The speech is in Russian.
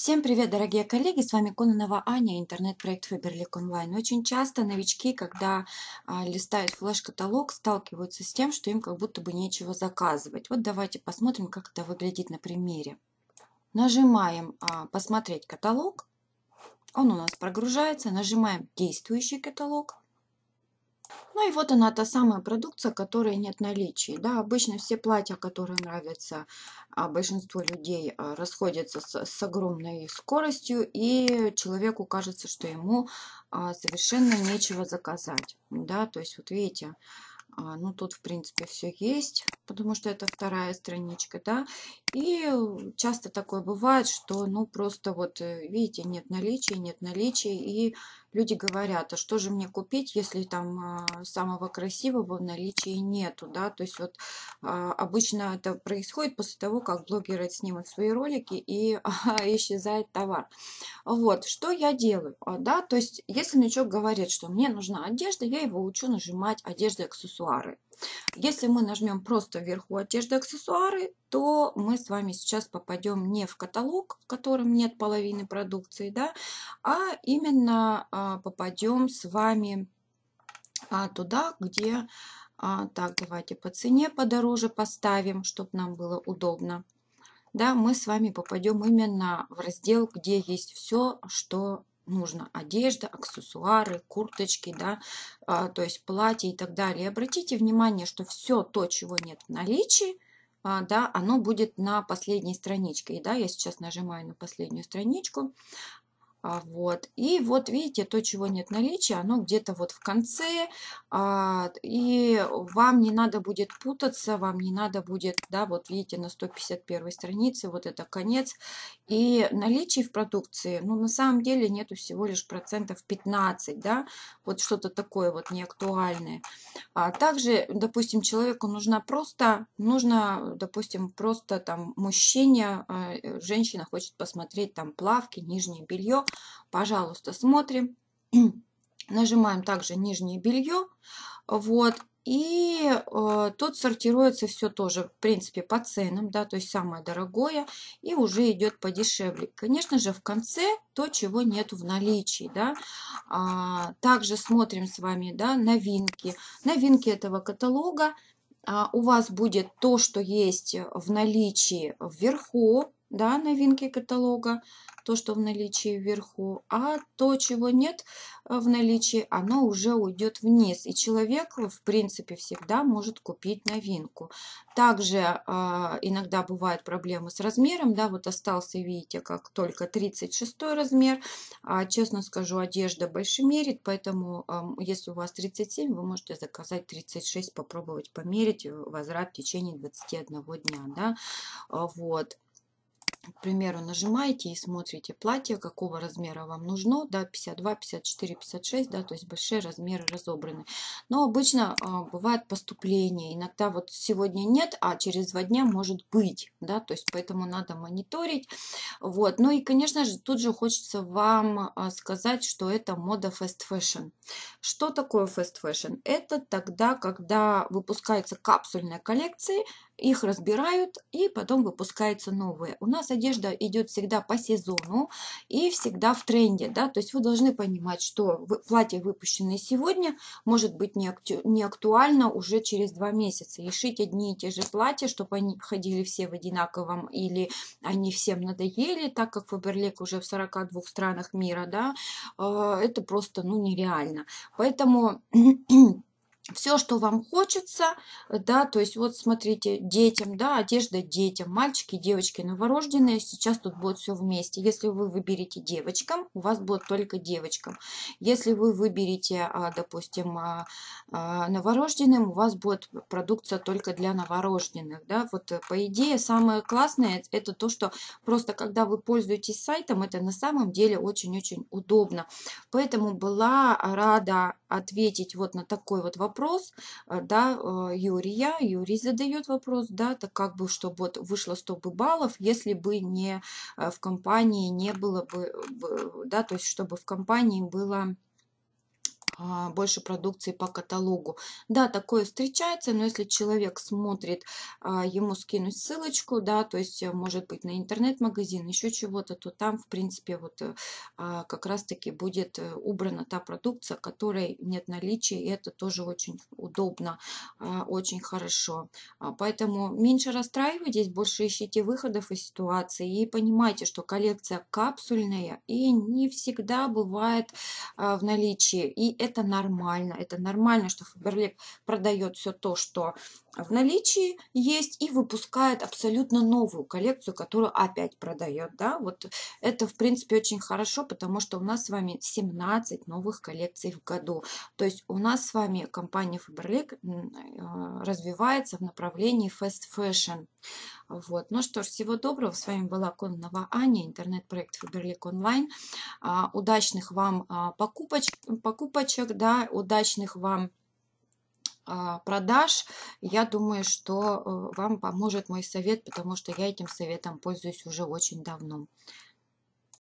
Всем привет, дорогие коллеги! С вами Кононова Аня, интернет-проект Фаберлик Онлайн. Очень часто новички, когда а, листают флеш-каталог, сталкиваются с тем, что им как будто бы нечего заказывать. Вот давайте посмотрим, как это выглядит на примере. Нажимаем а, «Посмотреть каталог». Он у нас прогружается. Нажимаем «Действующий каталог». Ну и вот она, та самая продукция, которой нет наличия, Да, обычно все платья, которые нравятся а большинству людей, а, расходятся с, с огромной скоростью, и человеку кажется, что ему а, совершенно нечего заказать. Да, то есть вот видите, а, ну тут в принципе все есть, потому что это вторая страничка, да, и э, часто такое бывает, что ну просто вот э, видите, нет наличия, нет наличия, и люди говорят, а что же мне купить, если там э, самого красивого в наличии нету, да, то есть вот а, обычно это происходит после того, как блогеры снимут свои ролики и а, исчезает товар. Вот, что я делаю, а, да, то есть если новичок говорит, что мне нужна одежда, я его учу нажимать одежды аксессуары. Если мы нажмем просто вверху одежды аксессуары, то мы с вами сейчас попадем не в каталог, в котором нет половины продукции, да, а именно а, попадем с вами а, туда, где... А, так, давайте по цене подороже поставим, чтобы нам было удобно да, мы с вами попадем именно в раздел, где есть все, что нужно. Одежда, аксессуары, курточки, да, а, то есть платье и так далее. Обратите внимание, что все то, чего нет в наличии, а, да, оно будет на последней страничке. И да, я сейчас нажимаю на последнюю страничку, а, вот. И вот видите, то, чего нет наличия, оно где-то вот в конце, а, и вам не надо будет путаться, вам не надо будет, да, вот видите, на 151 странице вот это конец. И наличие в продукции, ну, на самом деле нету всего лишь процентов 15, да, вот что-то такое вот неактуальное. А также, допустим, человеку нужно просто, нужно, допустим, просто там мужчине, э, женщина хочет посмотреть там плавки, нижнее белье, Пожалуйста, смотрим. Нажимаем также нижнее белье. Вот. И э, тут сортируется все тоже, в принципе, по ценам, да, то есть самое дорогое, и уже идет подешевле. Конечно же, в конце то, чего нет в наличии, да. А, также смотрим с вами, да, новинки. Новинки этого каталога. А, у вас будет то, что есть в наличии вверху, да, новинки каталога, то, что в наличии вверху, а то, чего нет э, в наличии, оно уже уйдет вниз. И человек, э, в принципе, всегда может купить новинку. Также э, иногда бывают проблемы с размером, да, вот остался, видите, как только 36 размер. А, честно скажу, одежда мерит, поэтому э, если у вас 37, вы можете заказать 36, попробовать померить э, возврат в течение 21 дня, да, а, вот к примеру, нажимаете и смотрите платье, какого размера вам нужно, да, 52, 54, 56, да, то есть большие размеры разобраны. Но обычно а, бывает поступление, иногда вот сегодня нет, а через два дня может быть, да, то есть поэтому надо мониторить, вот. Ну и, конечно же, тут же хочется вам а, сказать, что это мода fast fashion. Что такое fast fashion? Это тогда, когда выпускаются капсульные коллекции, их разбирают и потом выпускаются новые. У нас одежда идет всегда по сезону и всегда в тренде. Да? То есть вы должны понимать, что платье, выпущенное сегодня, может быть не, акту не актуально уже через два месяца. И шить одни и те же платья, чтобы они ходили все в одинаковом или они всем надоели, так как Фаберлик уже в 42 странах мира. Да? Э, это просто ну, нереально. Поэтому все, что вам хочется, да, то есть вот смотрите, детям, да, одежда детям, мальчики, девочки, новорожденные, сейчас тут будет все вместе. Если вы выберете девочкам, у вас будет только девочкам. Если вы выберете, а, допустим, а, а, новорожденным, у вас будет продукция только для новорожденных, да, вот э, по идее самое классное это то, что просто когда вы пользуетесь сайтом, это на самом деле очень-очень удобно. Поэтому была рада ответить вот на такой вот вопрос вопрос, а, да, Юрия, а, Юрий задает вопрос, да, так как бы, чтобы вот вышло столько баллов, если бы не а, в компании не было бы, э, да, то есть чтобы в компании было а, больше продукции по каталогу. Да, такое встречается, но если человек смотрит, а, ему скинуть ссылочку, да, то есть э, может быть на интернет-магазин, еще чего-то, то там, в принципе, вот э, а, как раз-таки будет э, убрана та продукция, которой нет наличия, и это тоже очень удобно, очень хорошо. Поэтому меньше расстраивайтесь, больше ищите выходов из ситуации и понимайте, что коллекция капсульная и не всегда бывает в наличии. И это это нормально. Это нормально, что Фаберлик продает все то, что в наличии есть, и выпускает абсолютно новую коллекцию, которую опять продает. Да? Вот это, в принципе, очень хорошо, потому что у нас с вами 17 новых коллекций в году. То есть у нас с вами компания Фаберлик э, развивается в направлении fast fashion. Вот. Ну что ж, всего доброго. С вами была Коннова Аня, интернет-проект Фаберлик Онлайн. А, удачных вам а, покупоч покупочек, да, удачных вам а, продаж, я думаю, что э, вам поможет мой совет, потому что я этим советом пользуюсь уже очень давно.